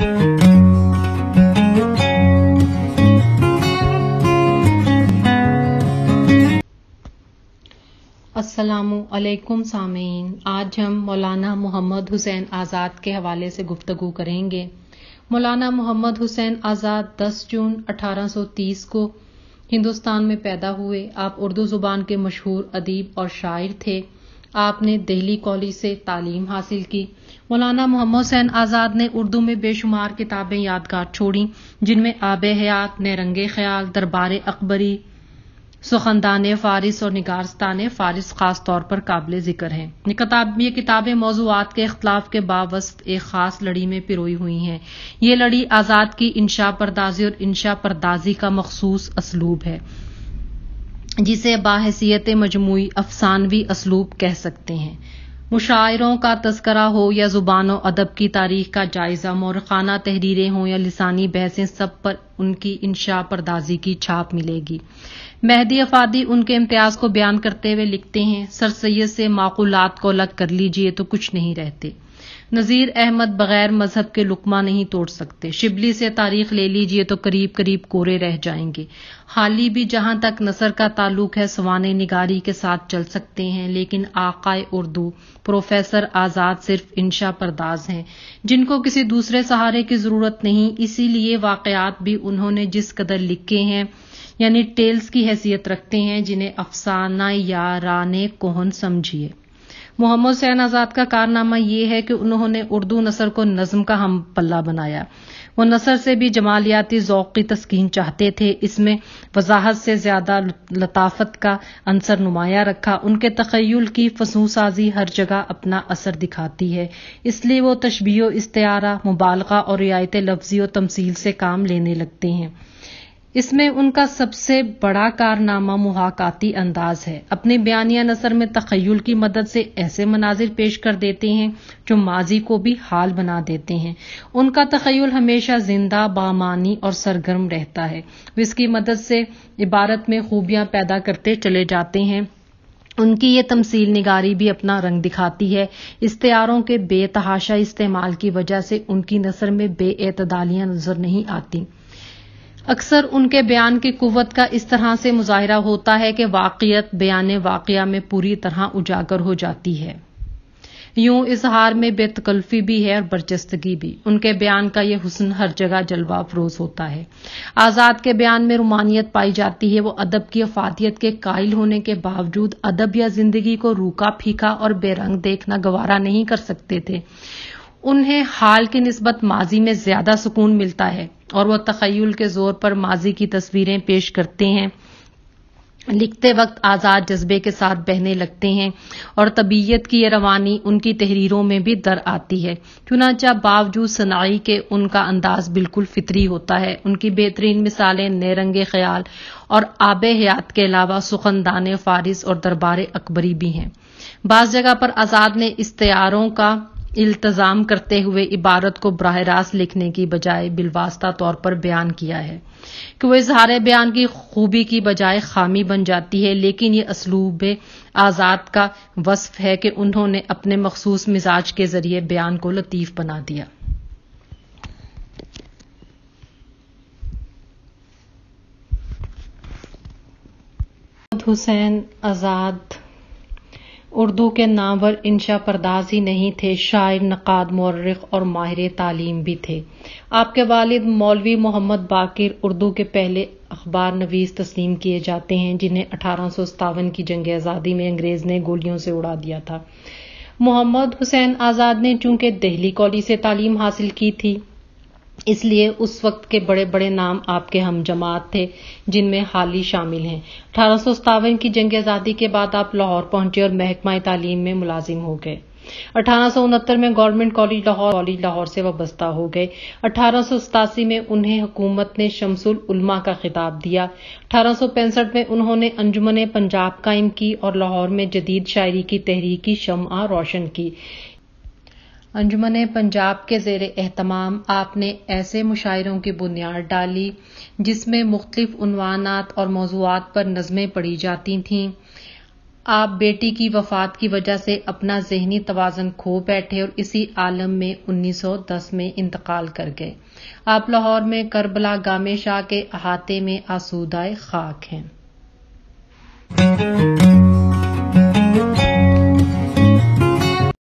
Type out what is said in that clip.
असलकुम सामीन आज हम मौलाना मोहम्मद हुसैन आज़ाद के हवाले से गुफ्तु करेंगे मौलाना मोहम्मद हुसैन आज़ाद 10 जून 1830 को हिंदुस्तान में पैदा हुए आप उर्दू ज़ुबान के मशहूर अदीब और शायर थे आपने दिल्ली कॉलेज से तालीम हासिल की मौलाना मोहम्मद हुसैन आज़ाद ने उर्दू में बेशुमार किताबें यादगार छोड़ी जिनमें आब हयात नरंगे ख्याल दरबार अकबरी सुखनदान फारिस और निगारस्तान फारिस खास तौर पर काबिल जिक्र हैं ये किताबें मौजूद के अख्तलाफ के बावस्त एक खास लड़ी में पिरोई हुई हैं ये लड़ी आज़ाद की इंशा परदाजी और इंशा परदाजी का मखसूस असलूब है जिसे बाहसीत मजमू अफसानवी असलूब कह सकते हैं मुशायरों का तस्करा हो या ज़ुबान और अदब की तारीख का जायज़ा मौरखाना तहरीरें हों या लिसानी बहसें सब पर उनकी इंशा परदाजी की छाप मिलेगी मेहदी अफादी उनके इम्तियाज को बयान करते हुए लिखते हैं सर सैयद से माकूलात को अलग कर लीजिए तो कुछ नहीं रहते नज़ीर अहमद बगैर मजहब के लुकमा नहीं तोड़ सकते शिबली से तारीख ले लीजिए तो करीब करीब कोरे रह जाएंगे हाली भी जहां तक नसर का ताल्लुक है सवान निगारी के साथ चल सकते हैं लेकिन आकाए उर्दू प्रोफेसर आज़ाद सिर्फ इंशा परदाज हैं जिनको किसी दूसरे सहारे की ज़रूरत नहीं इसीलिए वाकयात भी उन्होंने जिस कदर लिखे हैं यानी टेल्स की हैसियत रखते हैं जिन्हें अफसाना या रान कोहन समझिए मोहम्मद सैन आज़ाद का कारनामा यह है कि उन्होंने उर्दू नसर को नज्म का हम पल्ला बनाया वो नसर से भी जमालियाती ओक़ की तस्कीन चाहते थे इसमें वजाहत से ज्यादा लताफत का अंसर नुमाया रखा उनके तखयल की फसूसाजी हर जगह अपना असर दिखाती है इसलिए वो तशबी इस्तारा मुबालका और रियायत लफ्जी व तमसील से काम लेने लगते हैं इसमें उनका सबसे बड़ा कारनामा मुहाकाती अंदाज है अपने बयानिया नसर में तखयल की मदद से ऐसे मनाजिर पेश कर देते हैं जो माजी को भी हाल बना देते हैं उनका तखयल हमेशा जिंदा बामानी और सरगर्म रहता है वे इसकी मदद से इबारत में खूबियां पैदा करते चले जाते हैं उनकी ये तमसील निगारी भी अपना रंग दिखाती है इश्तारों के बेतहाशा इस्तेमाल की वजह से उनकी नसर में बेअतदालियां नजर नहीं आती अक्सर उनके बयान की कुवत का इस तरह से मुजाहरा होता है कि वाक़ियत बयान वाकया में पूरी तरह उजागर हो जाती है यूं इजहार में बेतकल्फी भी है और बर्जस्तगी भी उनके बयान का यह हुसन हर जगह जलवा अफरोज होता है आज़ाद के बयान में रुमानियत पाई जाती है वो अदब की अफादियत के कायल होने के बावजूद अदब या जिंदगी को रूखा फीका और बेरंग देखना गवारा नहीं कर सकते थे उन्हें हाल की नस्बत माजी में ज्यादा सुकून मिलता है और वह तखयल के जोर पर माजी की तस्वीरें पेश करते हैं लिखते वक्त आज़ाद जज्बे के साथ बहने लगते हैं और तबीयत की यह रवानी उनकी तहरीरों में भी दर आती है चुनाचा बावजूद सनाई के उनका अंदाज बिल्कुल फितरी होता है उनकी बेहतरीन मिसालें नेरंग ख्याल और आब हयात के अलावा सुखनदान फारिस और दरबार अकबरी भी हैं बाज़ जगह पर आज़ाद ने इश्तारों का इल्तज़ाम करते हुए इबारत को बरह रास्त लिखने की बजाय बिलवास्ता तौर पर बयान किया है कि वह इजहार बयान की खूबी की बजाय खामी बन जाती है लेकिन यह असलूब आज़ाद का वसफ है कि उन्होंने अपने मखसूस मिजाज के जरिए बयान को लतीफ़ बना दिया हुसैन आज़ाद उर्दू के नावर इंशा परदाज ही नहीं थे शायर नक़ाद मौरख और माहिर तालीम भी थे आपके वालिद मौलवी मोहम्मद बाकिर उर्दू के पहले अखबार नवीस तस्लीम किए जाते हैं जिन्हें अठारह सौ सतावन की जंग आज़ादी में अंग्रेज़ ने गोलियों से उड़ा दिया था मोहम्मद हुसैन आज़ाद ने चूंकि दहली कॉलेज से तालीम हासिल की थी इसलिए उस वक्त के बड़े बड़े नाम आपके हम जमात थे जिनमें हाल ही शामिल हैं अठारह की जंग आज़ादी के बाद आप लाहौर पहुंचे और महकमा तालीम में मुलाजिम हो गए अठारह में government college Lahore college Lahore से वाबस्ता हो गए अठारह में उन्हें हुकूमत ने शमसुल उलमा का खिताब दिया अठारह में उन्होंने अंजुमन पंजाब कायम की और लाहौर में जदीद शायरी की तहरीकी शमा रोशन की अंजुमन पंजाब के जेर अहतमाम आपने ऐसे मुशायरों की बुनियाद डाली जिसमें मुख्तलिफ़ानात और मौजूद पर नज़में पढ़ी जाती थीं आप बेटी की वफात की वजह से अपना जहनी तोज़न खो बैठे और इसी आलम में 1910 में इंतकाल कर गए आप लाहौर में करबला गामे शाह के अहाते में आसूदाए खाक हैं